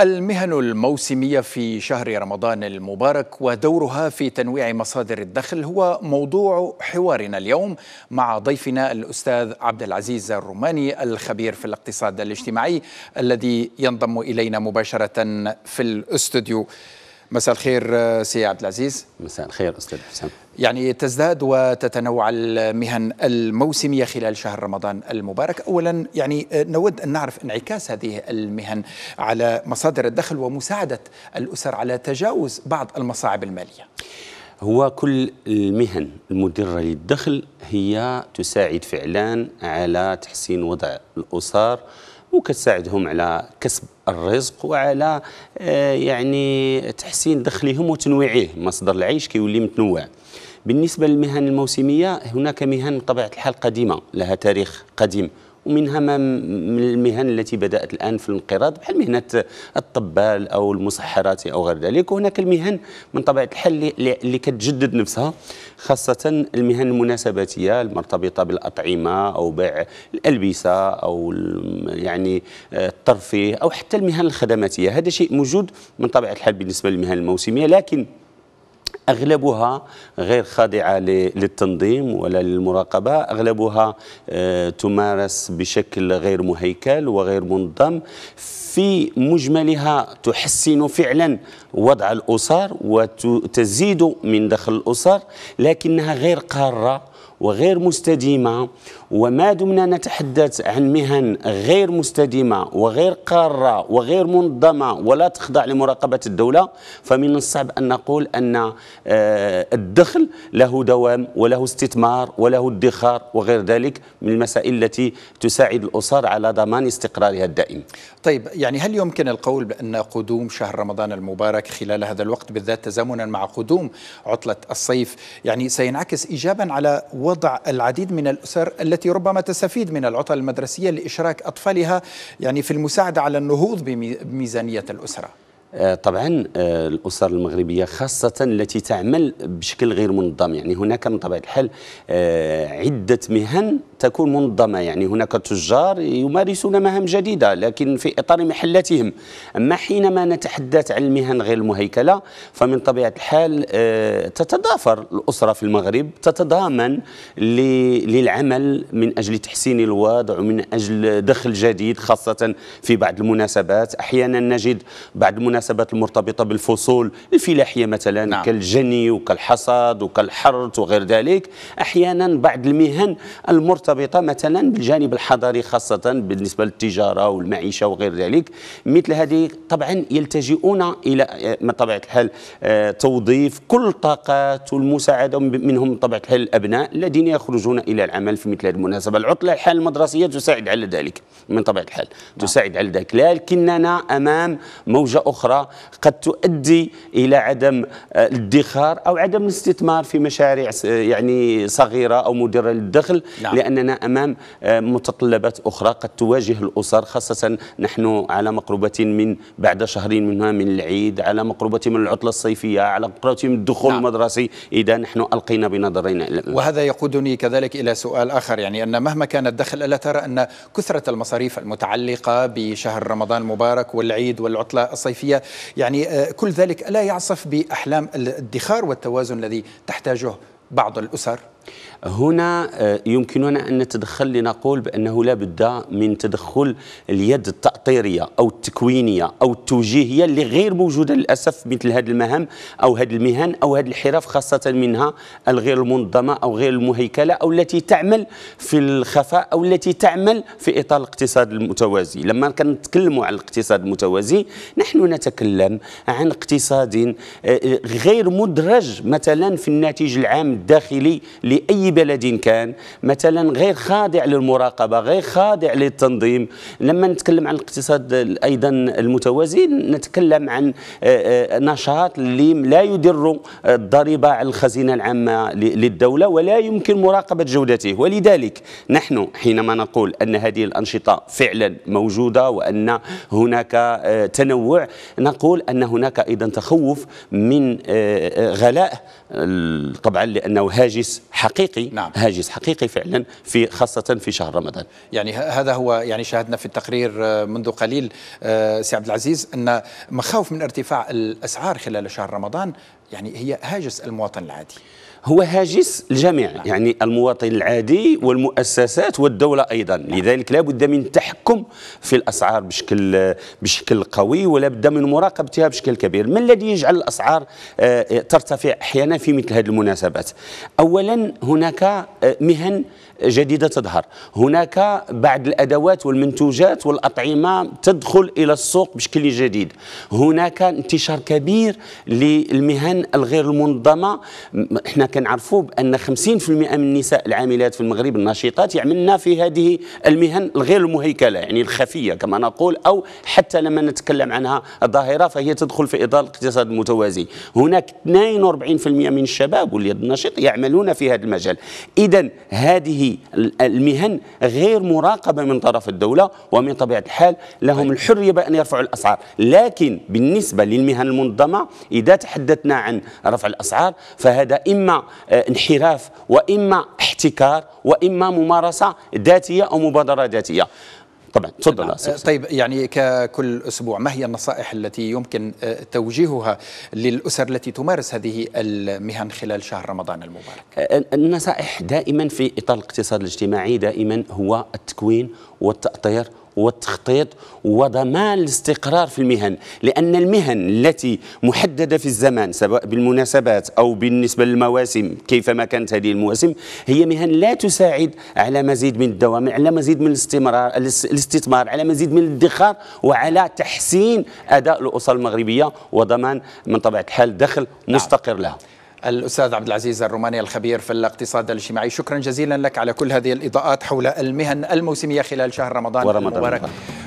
المهن الموسمية في شهر رمضان المبارك ودورها في تنويع مصادر الدخل هو موضوع حوارنا اليوم مع ضيفنا الأستاذ عبد العزيز الروماني الخبير في الاقتصاد الاجتماعي الذي ينضم إلينا مباشرة في الاستوديو. مساء الخير آه، سي عبد العزيز مساء الخير استاذ حسام يعني تزداد وتتنوع المهن الموسميه خلال شهر رمضان المبارك اولا يعني آه، نود ان نعرف انعكاس هذه المهن على مصادر الدخل ومساعده الاسر على تجاوز بعض المصاعب الماليه هو كل المهن المدره للدخل هي تساعد فعلا على تحسين وضع الاسر وكتساعدهم على كسب الرزق وعلى آه، يعني تحسين دخلهم وتنويعه مصدر العيش كيولي متنوع بالنسبة للمهن الموسمية هناك مهن بطبيعة الحال قديمة لها تاريخ قديم ومنها ما من المهن التي بدأت الآن في الانقراض بحال مهنة الطبال أو المسحرات أو غير ذلك وهناك المهن من طبيعة الحال اللي كتجدد نفسها خاصة المهن المناسباتية المرتبطة بالأطعمة أو بيع الألبسة أو يعني آه، الترفيه أو حتى المهن الخدماتية هذا شيء موجود من طبيعة الحال بالنسبة للمهن الموسمية لكن أغلبها غير خاضعة للتنظيم ولا للمراقبة أغلبها آه، تمارس بشكل غير مهيكل وغير منظم في مجملها تحسن فعلا وضع الأسر وتزيد من دخل الأسر لكنها غير قارة وغير مستديمة وما دمنا نتحدث عن مهن غير مستديمة وغير قارة وغير منظمة ولا تخضع لمراقبة الدولة فمن الصعب أن نقول أن آه، الدخل له دوام وله استثمار وله ادخار وغير ذلك من المسائل التي تساعد الأسر على ضمان استقرارها الدائم طيب يعني هل يمكن القول بأن قدوم شهر رمضان المبارك خلال هذا الوقت بالذات تزامنا مع قدوم عطلة الصيف يعني سينعكس إيجابا على وضع العديد من الأسر التي التي ربما تستفيد من العطل المدرسية لإشراك أطفالها يعني في المساعدة على النهوض بميزانية الأسرة آه، طبعا آه، الاسر المغربيه خاصه التي تعمل بشكل غير منظم يعني هناك من طبيعه الحال آه، عده مهن تكون منظمة يعني هناك تجار يمارسون مهام جديدة لكن في إطار محلاتهم أما حينما نتحدث عن المهن غير المهيكلة فمن طبيعة الحال آه، تتضافر الأسرة في المغرب تتضامن للعمل من أجل تحسين الوضع ومن أجل دخل جديد خاصة في بعض المناسبات أحيانا نجد بعض المناسبات المرتبطة بالفصول الفلاحية مثلا نعم. كالجني وكالحصاد وكالحرث وغير ذلك أحيانا بعض المهن المرتبطة مرتبطة مثلا بالجانب الحضري خاصة بالنسبة للتجارة والمعيشة وغير ذلك مثل هذه طبعا يلتجئون إلى آه، من طبيعة الحال آه، توظيف كل الطاقات والمساعدة منهم طبيعة الحال الأبناء الذين يخرجون إلى العمل في مثل هذه المناسبة العطلة الحال المدرسية تساعد على ذلك من طبيعة الحال نعم. تساعد على ذلك لكننا أمام موجة أخرى قد تؤدي إلى عدم الادخار آه، أو عدم الاستثمار في مشاريع يعني صغيرة أو مديرة للدخل نعم. لأن أننا أمام آه، متطلبات أخرى قد تواجه الأسر خاصة نحن على مقربة من بعد شهرين منها من العيد على مقربة من العطلة الصيفية على مقربة من الدخول نعم. المدرسي إذا نحن ألقينا بنظرين وهذا يقودني كذلك إلى سؤال آخر يعني أن مهما كان الدخل ألا ترى أن كثرة المصاريف المتعلقة بشهر رمضان المبارك والعيد والعطلة الصيفية يعني آه، كل ذلك ألا يعصف بأحلام الادخار والتوازن الذي تحتاجه بعض الأسر هنا آه، يمكننا أن نتدخل لنقول بأنه لا بد من تدخل اليد التأطيرية أو التكوينية أو التوجيهية اللي غير موجودة للأسف مثل هذه المهام أو هذه المهن أو هذه الحرف خاصة منها الغير المنظمة أو غير المهيكلة أو التي تعمل في الخفاء أو التي تعمل في إطار الاقتصاد المتوازي لما كنتكلموا عن الاقتصاد المتوازي نحن نتكلم عن اقتصاد آه، آه، غير مدرج مثلا في الناتج العام الداخلي لأي بلد كان مثلا غير خاضع للمراقبة غير خاضع للتنظيم لما نتكلم عن الاقتصاد أيضا المتوازن نتكلم عن آه، آه، نشاط اللي لا يدر الضريبة آه، على الخزينة العامة للدولة ولا يمكن مراقبة جودته ولذلك نحن حينما نقول أن هذه الأنشطة فعلا موجودة وأن هناك تنوع نقول أن هناك أيضا تخوف من غلاء طبعا لأنه هاجس حقيقي نعم. هاجس حقيقي فعلا في خاصة في شهر رمضان يعني هذا هو يعني شاهدنا في التقرير آه، منذ قليل آه، سي عبد العزيز أن مخاوف من ارتفاع الأسعار خلال شهر رمضان يعني هي هاجس المواطن العادي هو هاجس الجميع نعم. يعني المواطن العادي والمؤسسات والدولة أيضا نعم. لذلك لا بد من تحكم في الأسعار بشكل بشكل قوي ولا بد من مراقبتها بشكل كبير ما الذي يجعل الأسعار آه، ترتفع أحيانا في مثل هذه المناسبات أولا هناك آه، مهن جديدة تظهر هناك بعض الأدوات والمنتوجات والأطعمة تدخل إلى السوق بشكل جديد هناك انتشار كبير للمهن الغير المنظمة احنا كنعرفوا بأن 50% من النساء العاملات في المغرب الناشطات يعملن في هذه المهن الغير المهيكلة يعني الخفية كما نقول أو حتى لما نتكلم عنها الظاهرة فهي تدخل في إطار الاقتصاد المتوازي هناك 42% من الشباب واليد النشط يعملون في هذا المجال إذا هذه المهن غير مراقبة من طرف الدولة ومن طبيعة الحال لهم طيب. الحرية بأن يرفعوا الأسعار لكن بالنسبة للمهن المنظمة إذا تحدثنا عن رفع الأسعار فهذا إما آه، انحراف وإما احتكار وإما ممارسة ذاتية أو مبادرة ذاتية طبعا تفضل نعم. طيب يعني ككل اسبوع ما هي النصائح التي يمكن آه، توجيهها للاسر التي تمارس هذه المهن خلال شهر رمضان المبارك؟ آه، النصائح دائما في اطار الاقتصاد الاجتماعي دائما هو التكوين والتاطير والتخطيط وضمان الاستقرار في المهن لأن المهن التي محددة في الزمان سواء بالمناسبات أو بالنسبة للمواسم كيفما كانت هذه المواسم هي مهن لا تساعد على مزيد من الدوام على مزيد من الاستمرار الاستثمار على مزيد من الادخار وعلى تحسين أداء الأسر المغربية وضمان من طبيعة الحال دخل نعم. مستقر لها الأستاذ عبد العزيز الروماني الخبير في الاقتصاد الاجتماعي شكرا جزيلا لك على كل هذه الإضاءات حول المهن الموسمية خلال شهر رمضان, ورمضان المبارك